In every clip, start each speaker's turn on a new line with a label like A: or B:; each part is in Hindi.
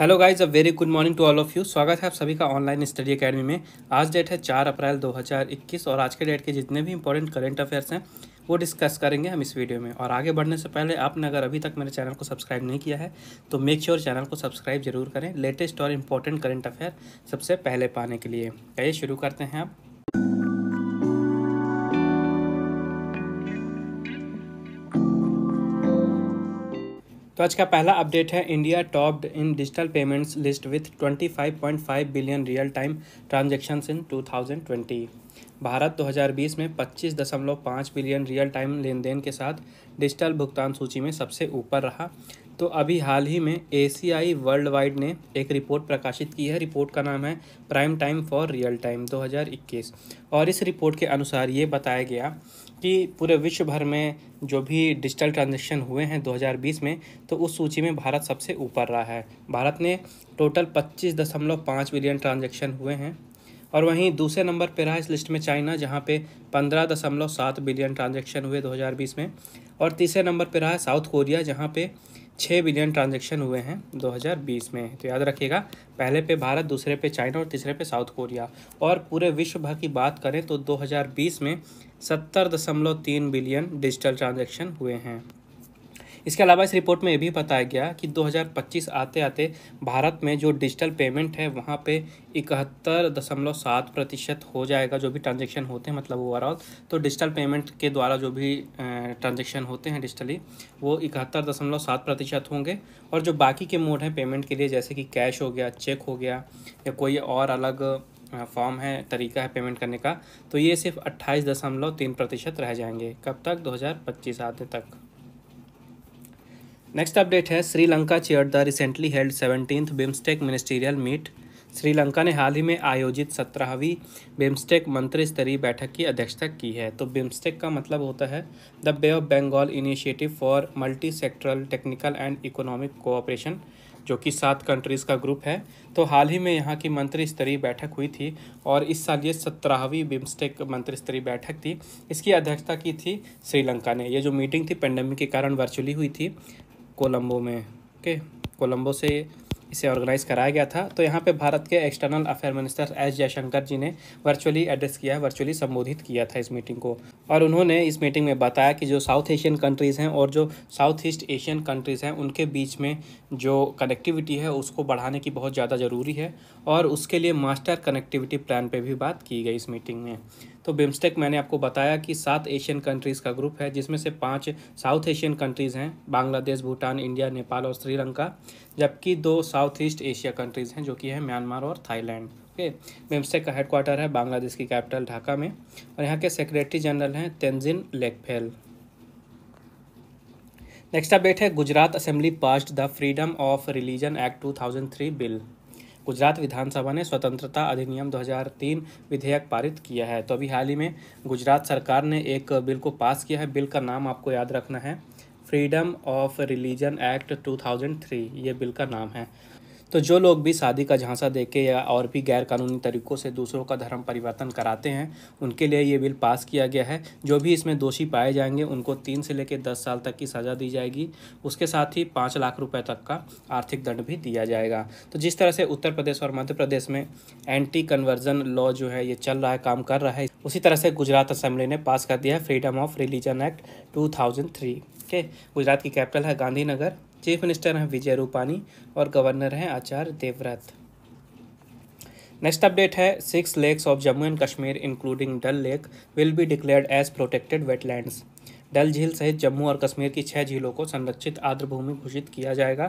A: hello guys a very good morning to all of you स्वागत है आप सभी का ऑनलाइन स्टडी एकेडमी में आज डेट है चार अप्रैल 2021 और आज के डेट के जितने भी इंपॉर्टेंट करंट अफेयर्स हैं वो डिस्कस करेंगे हम इस वीडियो में और आगे बढ़ने से पहले आपने अगर अभी तक मेरे चैनल को सब्सक्राइब नहीं किया है तो मेक श्योर sure चैनल को सब्सक्राइब जरूर करें लेटेस्ट और इम्पॉर्टेंट करेंट अफेयर सबसे पहले पाने के लिए आइए शुरू करते हैं आप तो आज का पहला अपडेट है India topped in digital payments list with 25.5 billion real time transaction in 2020 Bharat 2020 में 25.5 बिलियन रियल टाइम लेन देन के साथ डिजिटल भुगतान सूची में सबसे ऊपर रहा तो अभी हाल ही में ए सी वर्ल्ड वाइड ने एक रिपोर्ट प्रकाशित की है रिपोर्ट का नाम है prime time for real time 2021 और इस रिपोर्ट के अनुसार ये बताया गया कि पूरे विश्व भर में जो भी डिजिटल ट्रांजेक्शन हुए हैं 2020 में तो उस सूची में भारत सबसे ऊपर रहा है भारत ने टोटल 25.5 बिलियन ट्रांजेक्शन हुए हैं और वहीं दूसरे नंबर पर रहा इस लिस्ट में चाइना जहाँ पे पंद्रह दशमलव सात बिलियन ट्रांजेक्शन हुए 2020 में और तीसरे नंबर पर रहा साउथ कोरिया जहाँ पे छः बिलियन ट्रांजेक्शन हुए हैं 2020 में तो याद रखिएगा पहले पे भारत दूसरे पे चाइना और तीसरे पे साउथ कोरिया और पूरे विश्व भर की बात करें तो 2020 में सत्तर दशमलव तीन बिलियन डिजिटल ट्रांजेक्शन हुए हैं इसके अलावा इस रिपोर्ट में ये भी बताया गया कि 2025 आते आते भारत में जो डिजिटल पेमेंट है वहाँ पे इकहत्तर दशमलव सात प्रतिशत हो जाएगा जो भी ट्रांजेक्शन होते हैं मतलब ओवरऑल तो डिजिटल पेमेंट के द्वारा जो भी ट्रांजेक्शन होते हैं डिजिटली वो इकहत्तर दशमलव सात प्रतिशत होंगे और जो बाकी के मोड हैं पेमेंट के लिए जैसे कि कैश हो गया चेक हो गया या कोई और अलग फॉर्म है तरीका है पेमेंट करने का तो ये सिर्फ अट्ठाईस दशमलव तीन प्रतिशत रह जाएंगे कब तक दो हज़ार पच्चीस आते तक नेक्स्ट अपडेट है Sri Lanka chaired the recently held seventeenth BIMSTEC ministerial meet Sri Lanka ने हाल ही में आयोजित सत्रहवीं बिम्स्टेक मंत्री स्तरीय बैठक की अध्यक्षता की है तो बिम्स्टेक का मतलब होता है the Bay of Bengal initiative for multi sectoral technical and economic cooperation जो कि सात कंट्रीज़ का ग्रुप है तो हाल ही में यहाँ की मंत्री स्तरीय बैठक हुई थी और इस साल ये सत्रहवीं बिम्स्टेक मंत्री स्तरीय बैठक थी इसकी अध्यक्षता की थी श्रीलंका ने ये जो मीटिंग थी पेंडेमिक के कारण वर्चुअली हुई थी कोलंबो में ओके कोलंबो से इसे ऑर्गेनाइज कराया गया था तो यहाँ पे भारत के external affair minister S Jaishankar ji ने वर्चुअली एड्रेस किया वर्चुअली संबोधित किया था इस मीटिंग को और उन्होंने इस मीटिंग में बताया कि जो साउथ एशियन कंट्रीज़ हैं और जो साउथ ईस्ट एशियन कंट्रीज़ हैं उनके बीच में जो कनेक्टिविटी है उसको बढ़ाने की बहुत ज़्यादा ज़रूरी है और उसके लिए मास्टर कनेक्टिविटी प्लान पर भी बात की गई इस मीटिंग में तो बिम्स्टेक मैंने आपको बताया कि सात एशियन कंट्रीज़ का ग्रुप है जिसमें से पाँच साउथ एशियन कंट्रीज़ हैं बांग्लादेश भूटान इंडिया नेपाल और श्रीलंका जबकि दो साउथ ईस्ट एशिया कंट्रीज़ हैं जो कि है म्यांमार और थाईलैंड ओके बिम्स्टेक का हेडक्वार्टर है बांग्लादेश की कैपिटल ढाका में और यहाँ के सेक्रेटरी जनरल हैं तेंजिन लेकफेल नेक्स्ट अपडेट है Gujarat assembly passed the freedom of religion act 2003 bill Gujarat विधानसभा ने स्वतंत्रता अधिनियम 2003 विधेयक पारित किया है तो अभी हाल ही में गुजरात सरकार ने एक बिल को पास किया है बिल का नाम आपको याद रखना है फ्रीडम ऑफ रिलीजन एक्ट 2003 ये बिल का नाम है तो जो लोग भी शादी का झांसा देके या और भी गैर कानूनी तरीक़ों से दूसरों का धर्म परिवर्तन कराते हैं उनके लिए ये बिल पास किया गया है जो भी इसमें दोषी पाए जाएंगे उनको तीन से लेकर दस साल तक की सज़ा दी जाएगी उसके साथ ही पाँच लाख रुपये तक का आर्थिक दंड भी दिया जाएगा तो जिस तरह से उत्तर प्रदेश और मध्य प्रदेश में एंटी कन्वर्जन लॉ जो है ये चल रहा है काम कर रहा है उसी तरह से गुजरात असेंबली ने पास कर दिया है freedom of religion act two thousand three ठीक गुजरात की कैपिटल है गांधीनगर चीफ मिनिस्टर हैं विजय रूपानी और गवर्नर हैं आचार्य देवव्रत नेक्स्ट अपडेट है six lakes of Jammu and Kashmir including Dal lake will be declared as protected wetlands Dal झील सहित जम्मू और कश्मीर की छः झीलों को संरक्षित आर्द्रभूमि घोषित किया जाएगा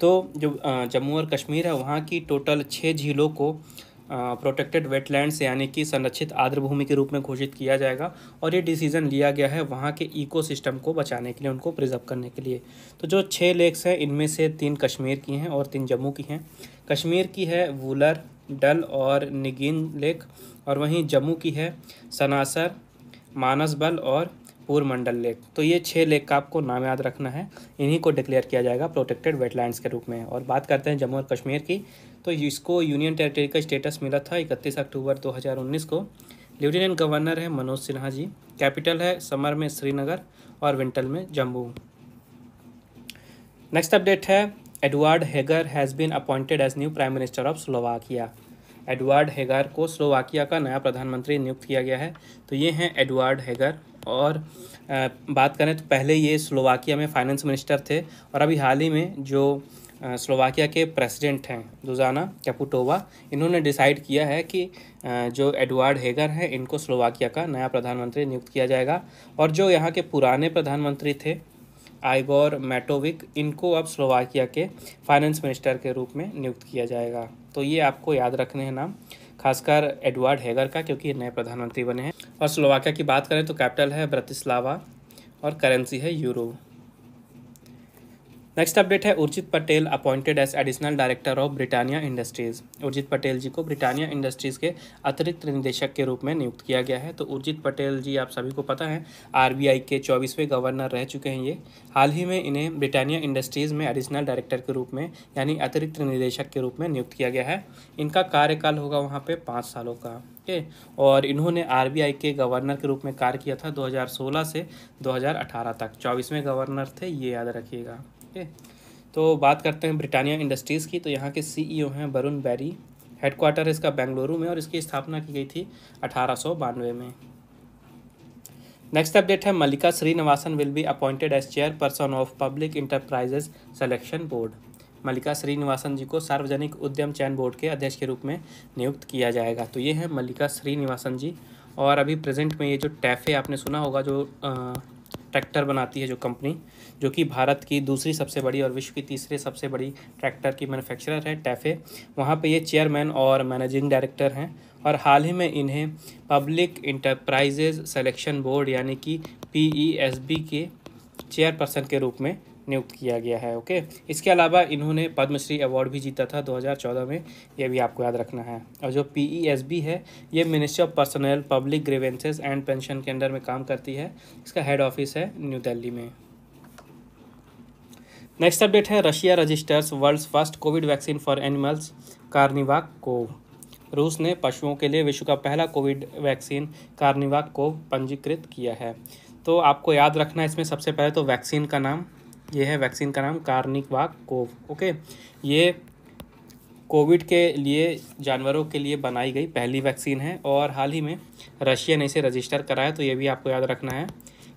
A: तो जो जम्मू और कश्मीर है वहाँ की टोटल छः झीलों को प्रोटेक्टेड वेटलैंड्स यानी कि संरक्षित आर्द्र भूमि के रूप में घोषित किया जाएगा और ये डिसीजन लिया गया है वहाँ के इकोसिस्टम को बचाने के लिए उनको प्रिजर्व करने के लिए तो जो छः लेक्स हैं इनमें से तीन कश्मीर की हैं और तीन जम्मू की हैं कश्मीर की है वूलर डल और निगिन लेक और वहीं जम्मू की है सनासर मानसबल और पूर्वमंडल लेक तो ये छः लेक का आपको नाम याद रखना है इन्हीं को डिक्लेयर किया जाएगा प्रोटेक्टेड वेटलैंड्स के रूप में और बात करते हैं जम्मू और कश्मीर की तो इसको यूनियन टेरिटरी का स्टेटस मिला था इकतीस अक्टूबर 2019 को लेफ्टिनेंट गवर्नर है मनोज सिन्हा जी कैपिटल है समर में श्रीनगर और विंटर में जम्मू नेक्स्ट अपडेट है Eduard Heger has been appointed as new prime minister of Slovakia Eduard Heger को स्लोवाकिया का नया प्रधानमंत्री नियुक्त किया गया है तो ये हैं एडवर्ड हेगर और बात करें तो पहले ये स्लोवाकिया में फाइनेंस मिनिस्टर थे और अभी हाल ही में जो स्लोवाकिया के प्रेसिडेंट हैं दुजाना कैपुटोवा इन्होंने डिसाइड किया है कि जो एडवर्ड हेगर हैं इनको स्लोवाकिया का नया प्रधानमंत्री नियुक्त किया जाएगा और जो यहाँ के पुराने प्रधानमंत्री थे आइगोर मैटोविक इनको अब स्लोवाकिया के फाइनेंस मिनिस्टर के रूप में नियुक्त किया जाएगा तो ये आपको याद रखने हैं नाम खासकर एडवर्ड हेगर का क्योंकि नए प्रधानमंत्री बने हैं और स्लोवाकिया की बात करें तो कैपिटल है ब्रतिस्लावा और करेंसी है यूरो नेक्स्ट अपडेट है Urjit Patel appointed as additional director of Britannia Industries Urjit Patel ji को ब्रिटानिया इंडस्ट्रीज़ के अतिरिक्त निदेशक के रूप में नियुक्त किया गया है तो उर्जित पटेल जी आप सभी को पता है आरबीआई के चौबीसवें गवर्नर रह चुके हैं ये हाल ही में इन्हें ब्रिटानिया इंडस्ट्रीज़ में एडिशनल डायरेक्टर के रूप में यानी अतिरिक्त निदेशक के रूप में नियुक्त किया गया है इनका कार्यकाल होगा वहाँ पर पाँच सालों का ओके और इन्होंने आर के गवर्नर के रूप में कार्य किया था दो से दो तक चौबीसवें गवर्नर थे ये याद रखिएगा ठीक है तो बात करते हैं ब्रिटानिया इंडस्ट्रीज़ की तो यहाँ के सीईओ e हैं वरुण बैरी हेडक्वार्टर इसका बेंगलुरु में और इसकी स्थापना की गई थी अठारह में नेक्स्ट अपडेट है Mallika Srinivasan will be appointed as chairperson of public enterprises selection board Mallika Srinivasan ji को सार्वजनिक उद्यम चयन बोर्ड के अध्यक्ष के रूप में नियुक्त किया जाएगा तो ये है मल्लिका श्रीनिवासन जी और अभी प्रेजेंट में ये जो टैफे आपने सुना होगा जो ट्रैक्टर बनाती है जो कंपनी जो कि भारत की दूसरी सबसे बड़ी और विश्व की तीसरे सबसे बड़ी ट्रैक्टर की मैन्युफैक्चरर है टैफे वहाँ पे ये चेयरमैन और मैनेजिंग डायरेक्टर हैं और हाल ही में इन्हें पब्लिक इंटरप्राइजेज सेलेक्शन बोर्ड यानी कि पी e के चेयरपर्सन के रूप में नियुक्त किया गया है ओके इसके अलावा इन्होंने पद्मश्री अवार्ड भी जीता था 2014 में यह भी आपको याद रखना है और जो पी e है ये ministry of personnel public grievances and pension के अंडर में काम करती है इसका हेड ऑफिस है न्यू दिल्ली में नेक्स्ट अपडेट है Russia registers world first covid vaccine for animals Carnivac को रूस ने पशुओं के लिए विश्व का पहला कोविड वैक्सीन कार्निवाक को पंजीकृत किया है तो आपको याद रखना है इसमें सबसे पहले तो वैक्सीन का नाम ये है वैक्सीन का नाम कार्निक वाक कोव ओके ये कोविड के लिए जानवरों के लिए बनाई गई पहली वैक्सीन है और हाल ही में रशिया ने इसे रजिस्टर कराया तो ये भी आपको याद रखना है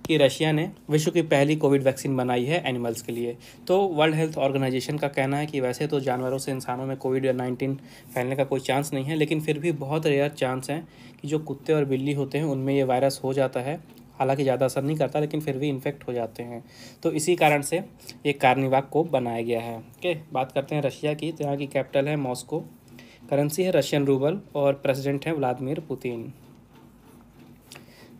A: कि रशिया ने विश्व की पहली कोविड वैक्सीन बनाई है एनिमल्स के लिए तो वर्ल्ड हेल्थ ऑर्गेनाइजेशन का कहना है कि वैसे तो जानवरों से इंसानों में कोविड नाइन्टीन फैलने का कोई चांस नहीं है लेकिन फिर भी बहुत रेयर चांस हैं कि जो कुत्ते और बिल्ली होते हैं उनमें ये वायरस हो जाता है हालांकि ज़्यादा असर नहीं करता लेकिन फिर भी इन्फेक्ट हो जाते हैं तो इसी कारण से ये कार्निवाक को बनाया गया है ओके बात करते हैं रशिया की तो यहाँ की कैपिटल है मॉस्को करेंसी है रशियन रूबल और प्रेसिडेंट है व्लादिमिर पुतिन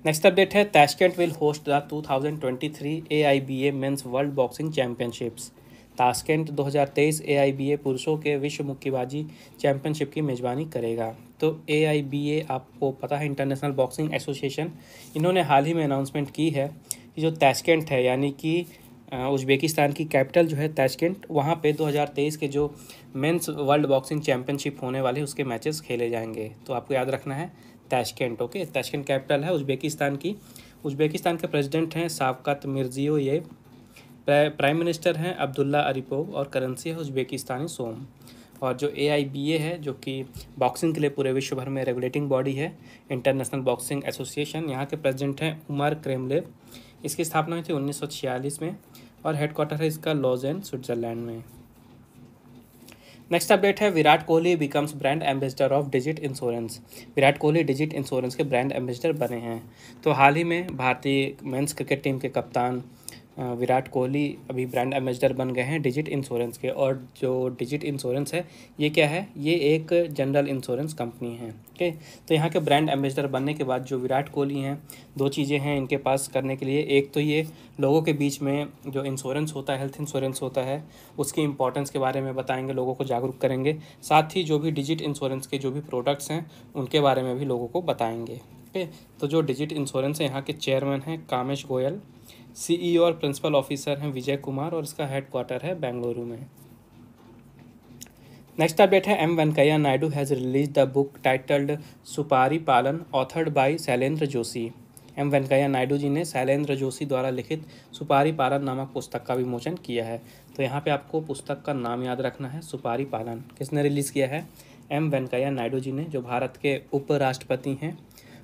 A: नेक्स्ट अपडेट है Tashkent will host the 2023 AIBA men's world boxing championships Tashkent 2023 हज़ार पुरुषों के विश्व मुक्केबाजी चैंपियनशिप की मेज़बानी करेगा तो ए आई बी ए आपको पता है इंटरनेशनल बॉक्सिंग एसोसिएशन इन्होंने हाल ही में अनाउंसमेंट की है कि जो तैशकेंट है यानी कि उज्बेकिस्तान की कैपिटल जो है तैशकेंट वहाँ पे 2023 के जो मेंस वर्ल्ड बॉक्सिंग चैम्पियनशिप होने वाले उसके मैचेस खेले जाएंगे तो आपको याद रखना है तैशकेंट ओके तैशकेंट कैपिटल है उज्बेकिस्तान की उज्बेकिस्तान के प्रेसिडेंट हैं सावकत मिर्जियो ये प्राइम मिनिस्टर हैं अब्दुल्ला अरिपोव और करेंसी है उज्बेकिस्तानी सोम और जो ए आई बी ए है जो कि बॉक्सिंग के लिए पूरे विश्व भर में रेगुलेटिंग बॉडी है इंटरनेशनल बॉक्सिंग एसोसिएशन यहाँ के प्रेसिडेंट हैं उमर क्रेमलेव इसकी स्थापना हुई थी उन्नीस में और हेडक्वार्टर है इसका लॉजेन स्विट्जरलैंड में नेक्स्ट अपडेट है Virat Kohli becomes brand ambassador of Digit Insurance Virat Kohli Digit Insurance के ब्रांड एम्बेसडर बने हैं तो हाल ही में भारतीय मेंस क्रिकेट टीम के कप्तान विराट कोहली अभी ब्रांड एम्बेसडर बन गए हैं डिजिट इंश्योरेंस के और जो डिजिट इंश्योरेंस है ये क्या है ये एक जनरल इंश्योरेंस कंपनी है ओके तो यहाँ के ब्रांड एम्बेसडर बनने के बाद जो विराट कोहली हैं दो चीज़ें हैं इनके पास करने के लिए एक तो ये लोगों के बीच में जो इंश्योरेंस होता है हेल्थ इंश्योरेंस होता है उसकी इंपॉर्टेंस के बारे में बताएंगे लोगों को जागरूक करेंगे साथ ही जो भी डिजिट इंश्योरेंस के जो भी प्रोडक्ट्स हैं उनके बारे में भी लोगों को बताएंगे ओके तो जो डिजिट इंश्योरेंस है यहाँ के चेयरमैन हैं कामेश गोयल सीईओ e और प्रिंसिपल ऑफिसर हैं विजय कुमार और इसका हेड क्वार्टर है बेंगलुरु में नेक्स्ट अपडेट है M Venkaiah Naidu has release the book titled Supari Palan authored by Shailendra Joshi M Venkaiah Naidu ji ने शैलेंद्र जोशी द्वारा लिखित सुपारी पालन नामक पुस्तक का विमोचन किया है तो यहाँ पे आपको पुस्तक का नाम याद रखना है सुपारी पालन किसने रिलीज़ किया है एम वेंकैया नायडू जी ने जो भारत के उपराष्ट्रपति हैं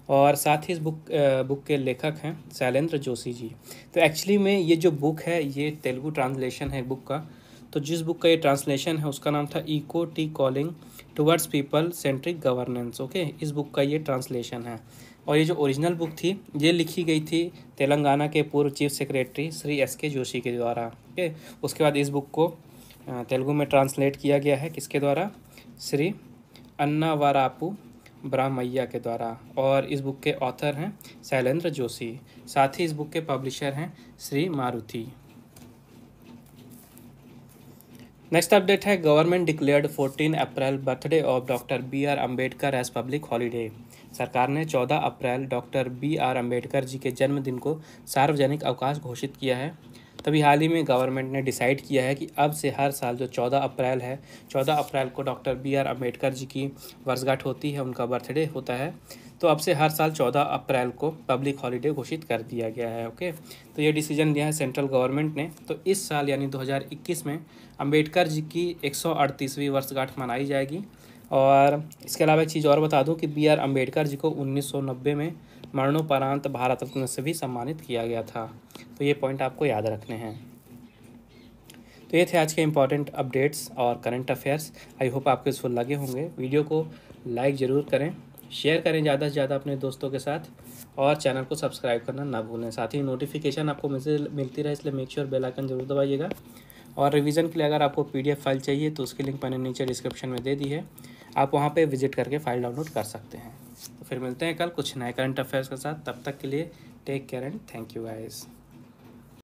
A: और साथ ही इस बुक बुक के लेखक हैं शैलेंद्र जोशी जी तो एक्चुअली में ये जो बुक है ये तेलुगु ट्रांसलेशन है बुक का तो जिस बुक का ये ट्रांसलेशन है उसका नाम था इको टी calling towards people centric governance okay इस बुक का ये ट्रांसलेशन है और ये जो ओरिजिनल बुक थी ये लिखी गई थी तेलंगाना के पूर्व चीफ सेक्रेटरी श्री एस के जोशी के द्वारा ओके उसके बाद इस बुक को तेलुगु में ट्रांसलेट किया गया है किसके द्वारा श्री अन्ना वारापू ब्राह्मैया के द्वारा और इस बुक के ऑथर हैं शैलेंद्र जोशी साथ ही इस बुक के पब्लिशर हैं श्री मारुति नेक्स्ट अपडेट है government declared 14 April birthday of doctor B R Ambedkar as public holiday सरकार ने 14 April doctor B R Ambedkar ji के जन्मदिन को सार्वजनिक अवकाश घोषित किया है तभी हाल ही में गवर्नमेंट ने डिसाइड किया है कि अब से हर साल जो चौदह अप्रैल है चौदह अप्रैल को doctor B R Ambedkar ji की वर्षगांठ होती है उनका बर्थडे होता है तो अब से हर साल चौदह अप्रैल को पब्लिक हॉलीडे घोषित कर दिया गया है ओके तो ये डिसीजन लिया है सेंट्रल गवर्नमेंट ने तो इस साल यानी 2021 में अम्बेडकर जी की 138वीं वर्षगांठ मनाई जाएगी और इसके अलावा एक चीज़ और बता दूं कि बी आर अम्बेडकर जी को 1990 में मरणोपरांत भारत रत्न से भी सम्मानित किया गया था तो ये पॉइंट आपको याद रखने हैं तो ये थे आज के इंपॉर्टेंट अपडेट्स और करंट अफेयर्स आई होप आपको इसको लगे होंगे वीडियो को लाइक ज़रूर करें शेयर करें ज़्यादा से ज़्यादा अपने दोस्तों के साथ और चैनल को सब्सक्राइब करना ना भूलें साथ ही नोटिफिकेशन आपको मिलती रहे इसलिए मेक श्योर बेल आइकन जरूर दबाइएगा और रिवीजन के लिए अगर आपको पीडीएफ फाइल चाहिए तो उसकी लिंक मैंने नीचे डिस्क्रिप्शन में दे दी है आप वहाँ पे विजिट करके फाइल डाउनलोड कर सकते हैं तो फिर मिलते हैं कल कुछ नए करंट अफेयर्स के साथ तब तक के लिए take care and thank you guys